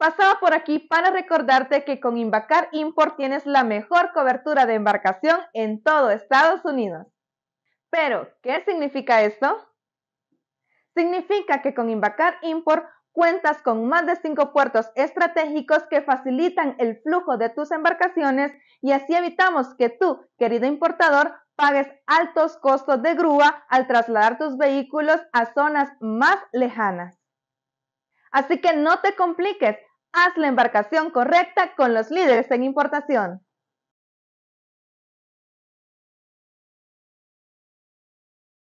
Pasaba por aquí para recordarte que con Invacar Import tienes la mejor cobertura de embarcación en todo Estados Unidos. Pero, ¿qué significa esto? Significa que con Invacar Import cuentas con más de cinco puertos estratégicos que facilitan el flujo de tus embarcaciones y así evitamos que tú, querido importador, pagues altos costos de grúa al trasladar tus vehículos a zonas más lejanas. Así que no te compliques, Haz la embarcación correcta con los líderes en importación.